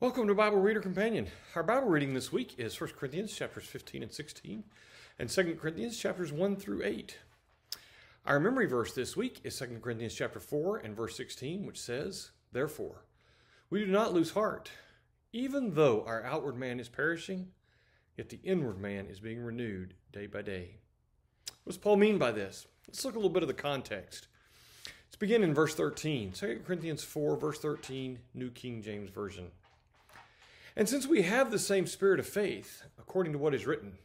Welcome to Bible Reader Companion. Our Bible reading this week is 1 Corinthians chapters 15 and 16 and 2 Corinthians chapters 1 through 8. Our memory verse this week is 2 Corinthians chapter 4 and verse 16, which says, Therefore, we do not lose heart, even though our outward man is perishing, yet the inward man is being renewed day by day. What does Paul mean by this? Let's look a little bit of the context. Let's begin in verse 13, 2 Corinthians 4, verse 13, New King James Version. And since we have the same spirit of faith, according to what is written,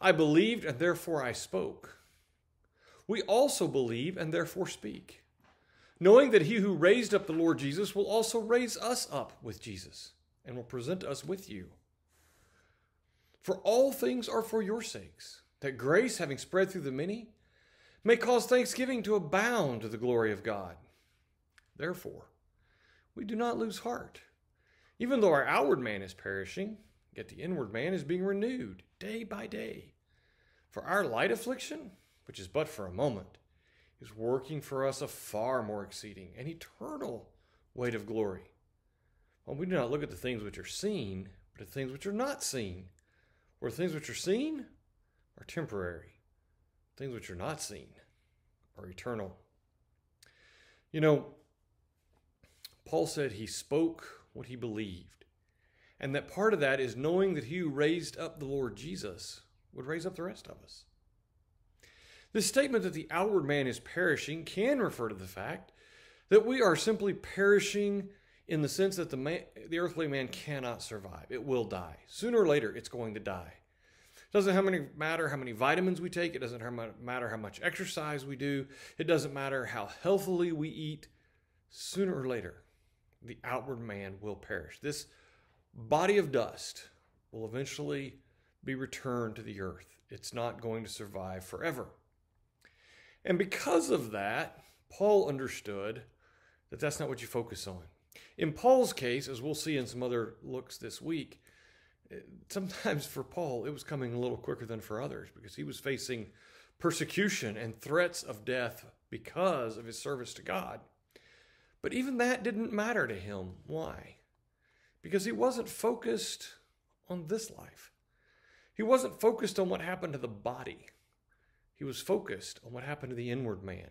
I believed and therefore I spoke. We also believe and therefore speak, knowing that he who raised up the Lord Jesus will also raise us up with Jesus and will present us with you. For all things are for your sakes, that grace, having spread through the many, may cause thanksgiving to abound to the glory of God. Therefore, we do not lose heart. Even though our outward man is perishing, yet the inward man is being renewed day by day. For our light affliction, which is but for a moment, is working for us a far more exceeding and eternal weight of glory. Well, we do not look at the things which are seen, but at things which are not seen. Where things which are seen are temporary, things which are not seen are eternal. You know, Paul said he spoke what he believed. And that part of that is knowing that he who raised up the Lord Jesus would raise up the rest of us. This statement that the outward man is perishing can refer to the fact that we are simply perishing in the sense that the, man, the earthly man cannot survive. It will die. Sooner or later, it's going to die. It doesn't how many, matter how many vitamins we take. It doesn't matter how much exercise we do. It doesn't matter how healthily we eat. Sooner or later, the outward man will perish. This body of dust will eventually be returned to the earth. It's not going to survive forever. And because of that, Paul understood that that's not what you focus on. In Paul's case, as we'll see in some other looks this week, sometimes for Paul, it was coming a little quicker than for others because he was facing persecution and threats of death because of his service to God. But even that didn't matter to him. Why? Because he wasn't focused on this life. He wasn't focused on what happened to the body. He was focused on what happened to the inward man.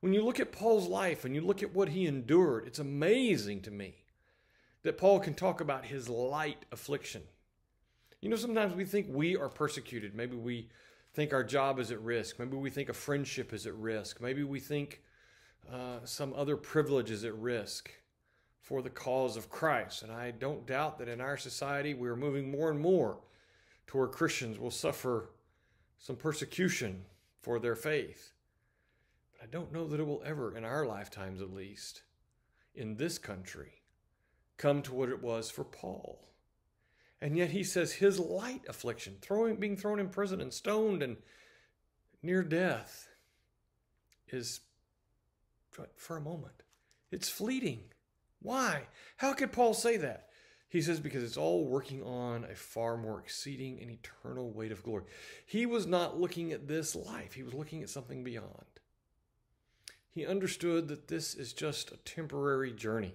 When you look at Paul's life and you look at what he endured, it's amazing to me that Paul can talk about his light affliction. You know, sometimes we think we are persecuted. Maybe we think our job is at risk. Maybe we think a friendship is at risk. Maybe we think uh, some other privileges at risk for the cause of Christ. And I don't doubt that in our society we are moving more and more to where Christians will suffer some persecution for their faith. But I don't know that it will ever, in our lifetimes at least, in this country, come to what it was for Paul. And yet he says his light affliction, throwing, being thrown in prison and stoned and near death, is for a moment. It's fleeting. Why? How could Paul say that? He says, because it's all working on a far more exceeding and eternal weight of glory. He was not looking at this life, he was looking at something beyond. He understood that this is just a temporary journey.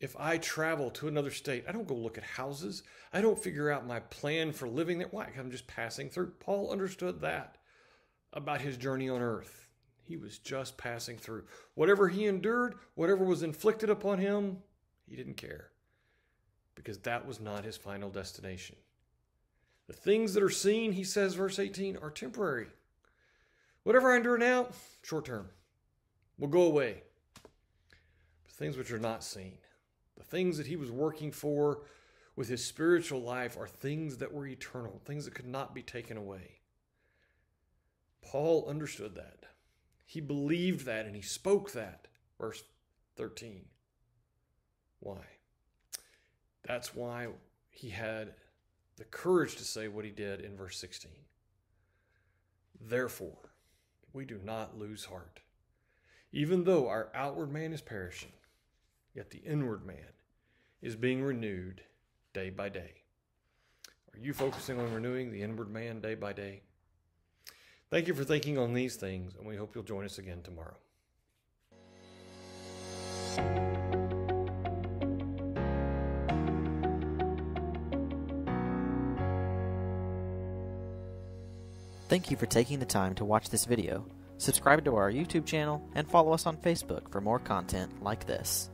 If I travel to another state, I don't go look at houses. I don't figure out my plan for living there. Why? I'm just passing through. Paul understood that about his journey on earth. He was just passing through. Whatever he endured, whatever was inflicted upon him, he didn't care because that was not his final destination. The things that are seen, he says, verse 18, are temporary. Whatever I endure now, short term, will go away. But things which are not seen, the things that he was working for with his spiritual life, are things that were eternal, things that could not be taken away. Paul understood that. He believed that and he spoke that. Verse 13. Why? That's why he had the courage to say what he did in verse 16. Therefore, we do not lose heart. Even though our outward man is perishing, yet the inward man is being renewed day by day. Are you focusing on renewing the inward man day by day? Thank you for thinking on these things, and we hope you'll join us again tomorrow. Thank you for taking the time to watch this video. Subscribe to our YouTube channel and follow us on Facebook for more content like this.